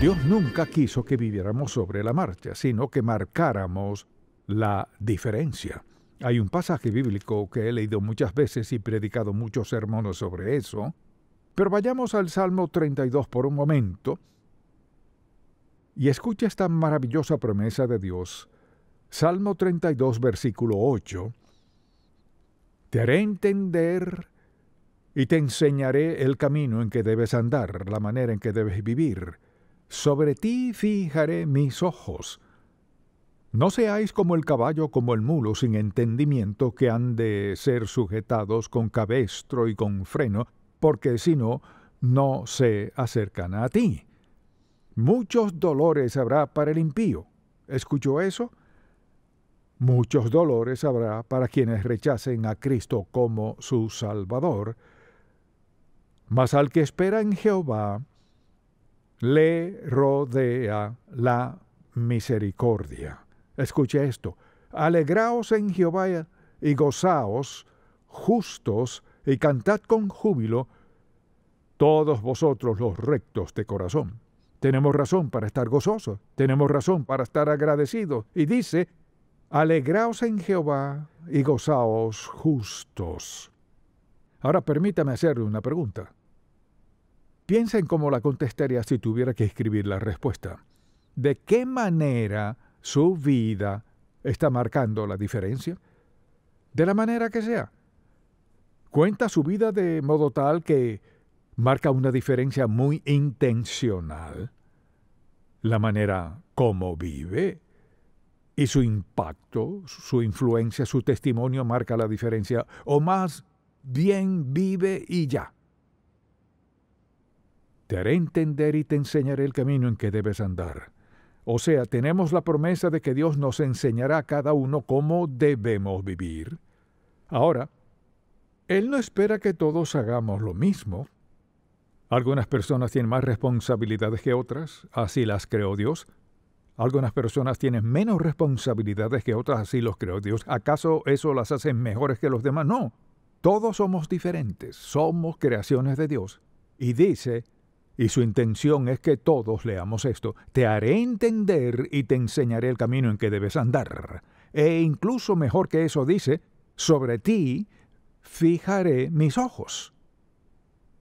Dios nunca quiso que viviéramos sobre la marcha, sino que marcáramos la diferencia. Hay un pasaje bíblico que he leído muchas veces y predicado muchos sermones sobre eso, pero vayamos al Salmo 32 por un momento y escucha esta maravillosa promesa de Dios. Salmo 32, versículo 8. Te haré entender y te enseñaré el camino en que debes andar, la manera en que debes vivir sobre ti fijaré mis ojos. No seáis como el caballo, como el mulo, sin entendimiento, que han de ser sujetados con cabestro y con freno, porque si no, no se acercan a ti. Muchos dolores habrá para el impío. ¿Escuchó eso? Muchos dolores habrá para quienes rechacen a Cristo como su Salvador. Mas al que espera en Jehová, le rodea la misericordia. Escuche esto, alegraos en Jehová eh, y gozaos, justos, y cantad con júbilo, todos vosotros los rectos de corazón. Tenemos razón para estar gozosos, tenemos razón para estar agradecidos. Y dice, alegraos en Jehová y gozaos justos. Ahora permítame hacerle una pregunta. Piensa en cómo la contestaría si tuviera que escribir la respuesta. ¿De qué manera su vida está marcando la diferencia? De la manera que sea. Cuenta su vida de modo tal que marca una diferencia muy intencional. La manera como vive y su impacto, su influencia, su testimonio marca la diferencia. O más bien vive y ya te haré entender y te enseñaré el camino en que debes andar. O sea, tenemos la promesa de que Dios nos enseñará a cada uno cómo debemos vivir. Ahora, Él no espera que todos hagamos lo mismo. Algunas personas tienen más responsabilidades que otras, así las creó Dios. Algunas personas tienen menos responsabilidades que otras, así los creó Dios. ¿Acaso eso las hace mejores que los demás? No. Todos somos diferentes, somos creaciones de Dios. Y dice y su intención es que todos leamos esto, te haré entender y te enseñaré el camino en que debes andar. E incluso mejor que eso dice, sobre ti fijaré mis ojos.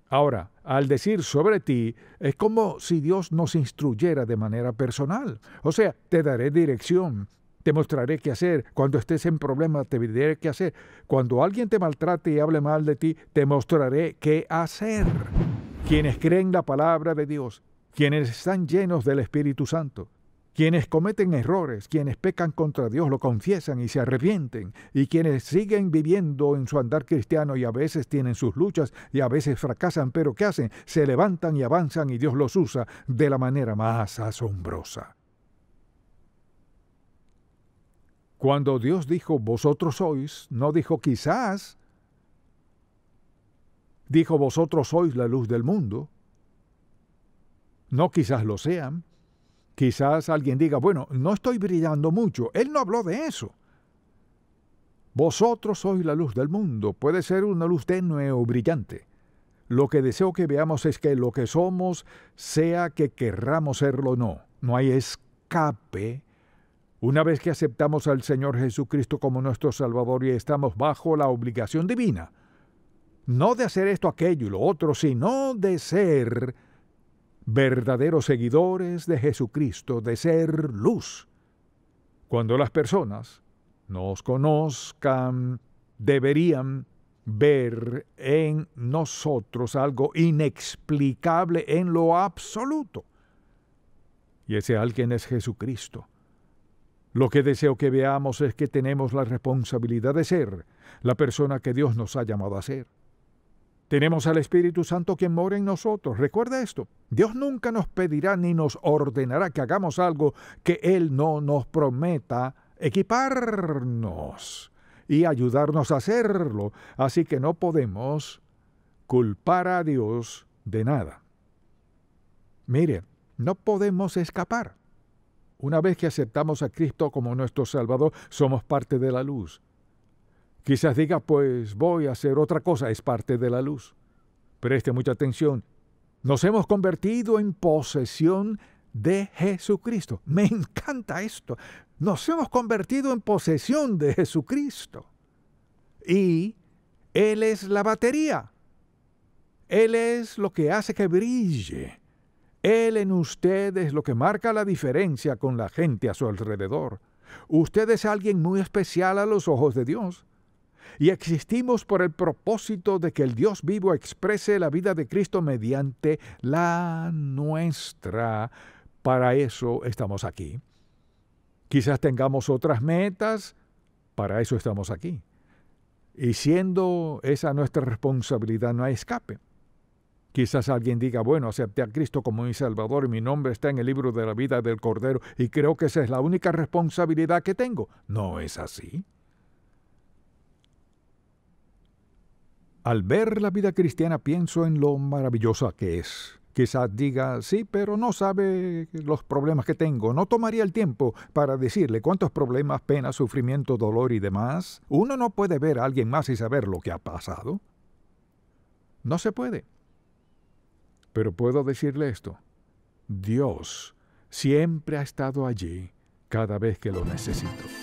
Ahora, al decir sobre ti, es como si Dios nos instruyera de manera personal. O sea, te daré dirección, te mostraré qué hacer. Cuando estés en problemas, te diré qué hacer. Cuando alguien te maltrate y hable mal de ti, te mostraré qué hacer quienes creen la palabra de Dios, quienes están llenos del Espíritu Santo, quienes cometen errores, quienes pecan contra Dios, lo confiesan y se arrepienten, y quienes siguen viviendo en su andar cristiano y a veces tienen sus luchas y a veces fracasan, pero ¿qué hacen? Se levantan y avanzan y Dios los usa de la manera más asombrosa. Cuando Dios dijo, vosotros sois, no dijo quizás, dijo, vosotros sois la luz del mundo. No quizás lo sean. Quizás alguien diga, bueno, no estoy brillando mucho. Él no habló de eso. Vosotros sois la luz del mundo. Puede ser una luz tenue o brillante. Lo que deseo que veamos es que lo que somos, sea que querramos serlo o no, no hay escape. Una vez que aceptamos al Señor Jesucristo como nuestro Salvador y estamos bajo la obligación divina no de hacer esto, aquello y lo otro, sino de ser verdaderos seguidores de Jesucristo, de ser luz. Cuando las personas nos conozcan, deberían ver en nosotros algo inexplicable en lo absoluto. Y ese alguien es Jesucristo. Lo que deseo que veamos es que tenemos la responsabilidad de ser la persona que Dios nos ha llamado a ser. Tenemos al Espíritu Santo quien mora en nosotros. Recuerda esto. Dios nunca nos pedirá ni nos ordenará que hagamos algo que Él no nos prometa equiparnos y ayudarnos a hacerlo. Así que no podemos culpar a Dios de nada. Mire, no podemos escapar. Una vez que aceptamos a Cristo como nuestro Salvador, somos parte de la luz. Quizás diga, pues voy a hacer otra cosa, es parte de la luz. Preste mucha atención. Nos hemos convertido en posesión de Jesucristo. Me encanta esto. Nos hemos convertido en posesión de Jesucristo. Y Él es la batería. Él es lo que hace que brille. Él en usted es lo que marca la diferencia con la gente a su alrededor. Usted es alguien muy especial a los ojos de Dios y existimos por el propósito de que el Dios vivo exprese la vida de Cristo mediante la nuestra. Para eso estamos aquí. Quizás tengamos otras metas, para eso estamos aquí. Y siendo esa nuestra responsabilidad, no hay escape. Quizás alguien diga, bueno, acepté a Cristo como mi Salvador y mi nombre está en el libro de la vida del Cordero y creo que esa es la única responsabilidad que tengo. No es así. Al ver la vida cristiana pienso en lo maravillosa que es. Quizás diga, sí, pero no sabe los problemas que tengo. No tomaría el tiempo para decirle cuántos problemas, penas, sufrimiento, dolor y demás. Uno no puede ver a alguien más y saber lo que ha pasado. No se puede. Pero puedo decirle esto. Dios siempre ha estado allí cada vez que lo necesito.